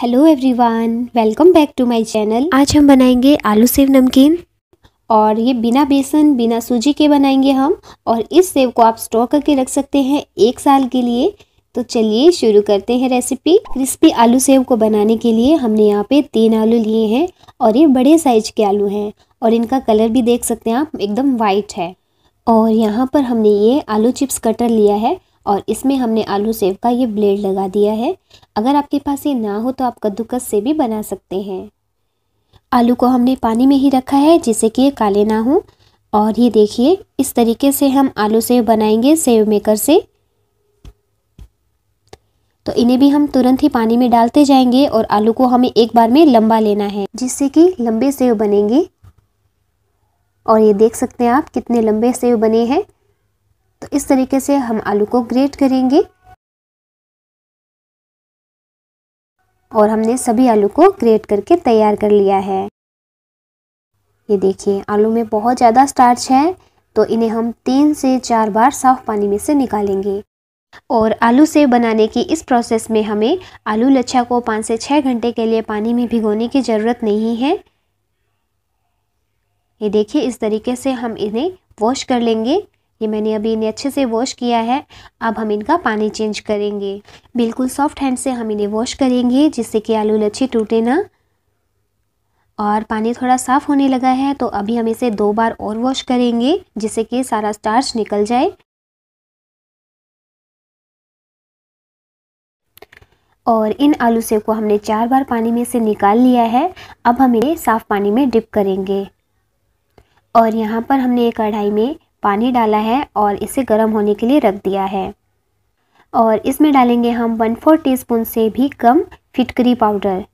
hello everyone welcome back to my channel आज हम बनाएंगे आलू सेव नमकीन और ये बिना बेसन बिना सूजी के बनाएंगे हम और इस सेव को आप स्टोर करके रख सकते हैं एक साल के लिए तो चलिए शुरू करते हैं रेसिपी क्रिस्पी आलू सेव को बनाने के लिए हमने यहाँ पे तीन आलू लिए हैं और ये बड़े साइज के आलू हैं और इनका कलर भी देख सकते हैं आप एकदम वाइट है और यहाँ पर हमने ये आलू चिप्स कटर लिया है और इसमें हमने आलू सेव का ये ब्लेड लगा दिया है अगर आपके पास ये ना हो तो आप कद्दूकस से भी बना सकते हैं आलू को हमने पानी में ही रखा है जिससे कि ये काले ना हो और ये देखिए इस तरीके से हम आलू सेव बनाएंगे सेव मेकर से तो इन्हें भी हम तुरंत ही पानी में डालते जाएंगे और आलू को हमें एक बार में लंबा लेना है जिससे कि लंबे सेव बनेंगे और ये देख सकते हैं आप कितने लंबे सेव बने हैं तो इस तरीके से हम आलू को ग्रेट करेंगे और हमने सभी आलू को ग्रेट करके तैयार कर लिया है ये देखिए आलू में बहुत ज़्यादा स्टार्च है तो इन्हें हम तीन से चार बार साफ पानी में से निकालेंगे और आलू से बनाने की इस प्रोसेस में हमें आलू लच्छा को पाँच से छः घंटे के लिए पानी में भिगोने की ज़रूरत नहीं है ये देखिए इस तरीके से हम इन्हें वॉश कर लेंगे ये मैंने अभी इन्हें अच्छे से वॉश किया है अब हम इनका पानी चेंज करेंगे बिल्कुल सॉफ्ट हैंड से हम इन्हें वॉश करेंगे जिससे कि आलू लच्छी टूटे ना और पानी थोड़ा साफ़ होने लगा है तो अभी हम इसे दो बार और वॉश करेंगे जिससे कि सारा स्टार्च निकल जाए और इन आलू सेव को हमने चार बार पानी में से निकाल लिया है अब हम इन्हें साफ़ पानी में डिप करेंगे और यहाँ पर हमने एक कढ़ाई में पानी डाला है और इसे गर्म होने के लिए रख दिया है और इसमें डालेंगे हम वन फोर टी से भी कम फिटकरी पाउडर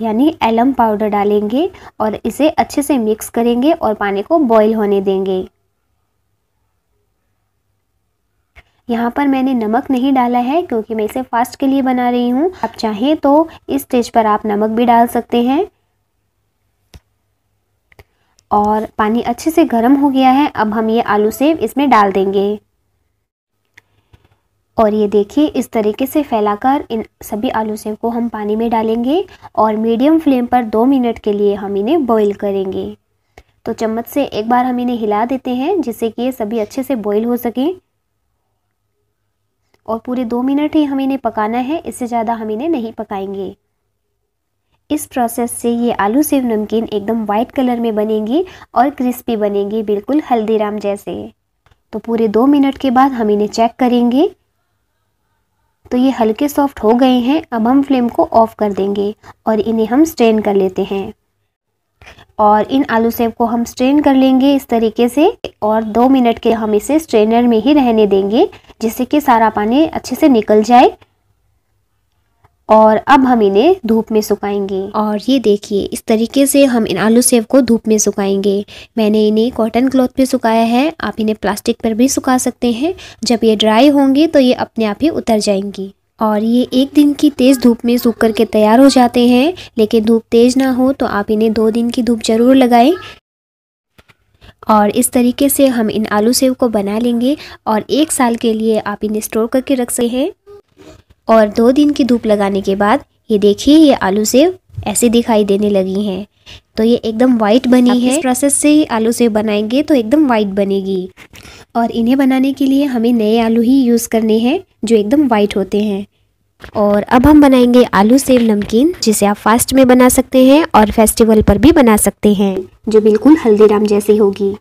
यानी एलम पाउडर डालेंगे और इसे अच्छे से मिक्स करेंगे और पानी को बॉईल होने देंगे यहाँ पर मैंने नमक नहीं डाला है क्योंकि मैं इसे फास्ट के लिए बना रही हूँ आप चाहें तो इस स्टेज पर आप नमक भी डाल सकते हैं और पानी अच्छे से गर्म हो गया है अब हम ये आलू सेब इसमें डाल देंगे और ये देखिए इस तरीके से फैलाकर इन सभी आलू सेब को हम पानी में डालेंगे और मीडियम फ्लेम पर दो मिनट के लिए हम इन्हें बॉईल करेंगे तो चम्मच से एक बार हम इन्हें हिला देते हैं जिससे कि ये सभी अच्छे से बॉईल हो सकें और पूरे दो मिनट ही हम इन्हें पकाना है इससे ज़्यादा हम इन्हें नहीं पकाएंगे इस प्रोसेस से ये आलू सेव नमकीन एकदम वाइट कलर में बनेंगी और क्रिस्पी बनेंगी बिल्कुल हल्दीराम जैसे तो पूरे दो मिनट के बाद हम इन्हें चेक करेंगे तो ये हल्के सॉफ्ट हो गए हैं अब हम फ्लेम को ऑफ कर देंगे और इन्हें हम स्ट्रेन कर लेते हैं और इन आलू सेव को हम स्ट्रेन कर लेंगे इस तरीके से और दो मिनट के हम इसे स्ट्रेनर में ही रहने देंगे जिससे कि सारा पानी अच्छे से निकल जाए और अब हम इन्हें धूप में सुखाएंगे और ये देखिए इस तरीके से हम इन आलू सेव को धूप में सुखाएंगे मैंने इन्हें कॉटन क्लॉथ पे सुखाया है आप इन्हें प्लास्टिक पर भी सुखा सकते हैं जब ये ड्राई होंगे तो ये अपने आप ही उतर जाएंगी और ये एक दिन की तेज़ धूप में सूख करके तैयार हो जाते हैं लेकिन धूप तेज़ ना हो तो आप इन्हें दो दिन की धूप ज़रूर लगाएं और इस तरीके से हम इन आलू सेव को बना लेंगे और एक साल के लिए आप इन्हें स्टोर करके रख सकते हैं और दो दिन की धूप लगाने के बाद ये देखिए ये आलू सेव ऐसे दिखाई देने लगी हैं तो ये एकदम वाइट बनी है इस प्रोसेस से ही आलू सेव बनाएंगे तो एकदम वाइट बनेगी और इन्हें बनाने के लिए हमें नए आलू ही यूज़ करने हैं जो एकदम वाइट होते हैं और अब हम बनाएंगे आलू सेव नमकीन जिसे आप फास्ट में बना सकते हैं और फेस्टिवल पर भी बना सकते हैं जो बिल्कुल हल्दीराम जैसी होगी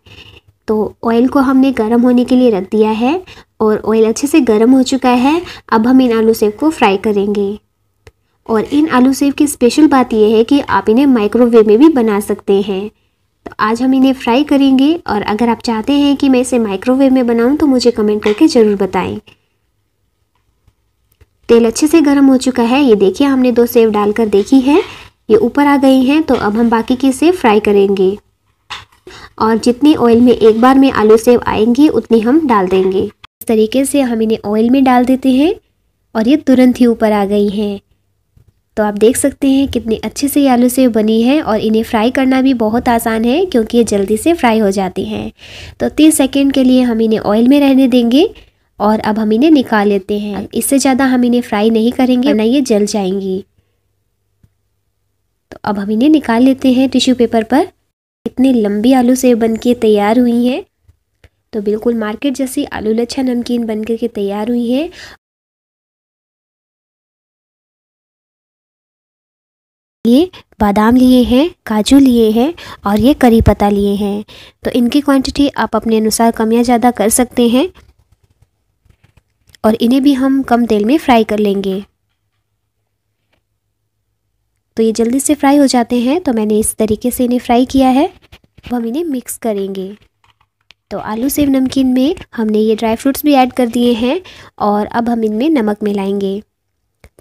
तो ऑयल को हमने गर्म होने के लिए रख दिया है और ऑयल अच्छे से गर्म हो चुका है अब हम इन आलू सेब को फ्राई करेंगे और इन आलू सेब की स्पेशल बात यह है कि आप इन्हें माइक्रोवेव में भी बना सकते हैं तो आज हम इन्हें फ्राई करेंगे और अगर आप चाहते हैं कि मैं इसे माइक्रोवेव में बनाऊं तो मुझे कमेंट करके ज़रूर बताएं तेल अच्छे से गर्म हो चुका है ये देखिए हमने दो सेब डालकर देखी है ये ऊपर आ गई हैं तो अब हम बाकी की सेब फ्राई करेंगे और जितने ऑयल में एक बार में आलू सेव आएंगे उतने हम डाल देंगे इस तरीके से हम इन्हें ऑयल में डाल देते हैं और ये तुरंत ही ऊपर आ गई हैं तो आप देख सकते हैं कितने अच्छे से ये आलू सेव बनी है और इन्हें फ्राई करना भी बहुत आसान है क्योंकि ये जल्दी से फ्राई हो जाती हैं तो तीस सेकेंड के लिए हम इन्हें ऑयल में रहने देंगे और अब हम इन्हें निकाल लेते हैं इससे ज़्यादा हम इन्हें फ्राई नहीं करेंगे ना ये जल जाएंगी तो अब हम इन्हें निकाल लेते हैं टिश्यू पेपर पर इतनी लंबी आलू सेव बन के तैयार हुई हैं तो बिल्कुल मार्केट जैसी आलू लच्छा नमकीन बन के तैयार हुई है ये बादाम लिए हैं काजू लिए हैं और ये करी पत्ता लिए हैं तो इनकी क्वांटिटी आप अपने अनुसार कम या ज़्यादा कर सकते हैं और इन्हें भी हम कम तेल में फ्राई कर लेंगे तो ये जल्दी से फ्राई हो जाते हैं तो मैंने इस तरीके से इन्हें फ्राई किया है अब हम इन्हें मिक्स करेंगे तो आलू सेव नमकीन में हमने ये ड्राई फ्रूट्स भी ऐड कर दिए हैं और अब हम इनमें नमक मिलाएंगे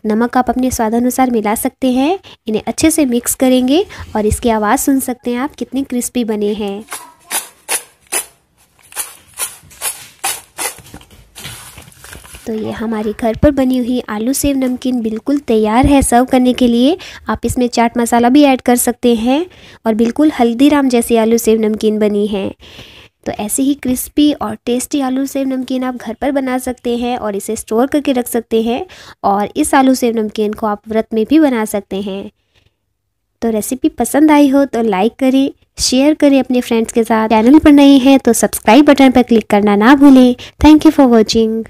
नमक आप अपने स्वादानुसार मिला सकते हैं इन्हें अच्छे से मिक्स करेंगे और इसकी आवाज़ सुन सकते हैं आप कितने क्रिस्पी बने हैं तो ये हमारे घर पर बनी हुई आलू सेव नमकीन बिल्कुल तैयार है सर्व करने के लिए आप इसमें चाट मसाला भी ऐड कर सकते हैं और बिल्कुल हल्दीराम जैसी आलू सेव नमकीन बनी है तो ऐसे ही क्रिस्पी और टेस्टी आलू सेव नमकीन आप घर पर बना सकते हैं और इसे स्टोर करके रख सकते हैं और इस आलू सेव नमकीन को आप व्रत में भी बना सकते हैं तो रेसिपी पसंद आई हो तो लाइक करें शेयर करें अपने फ्रेंड्स के साथ चैनल पर नए हैं तो सब्सक्राइब बटन पर क्लिक करना ना भूलें थैंक यू फॉर वॉचिंग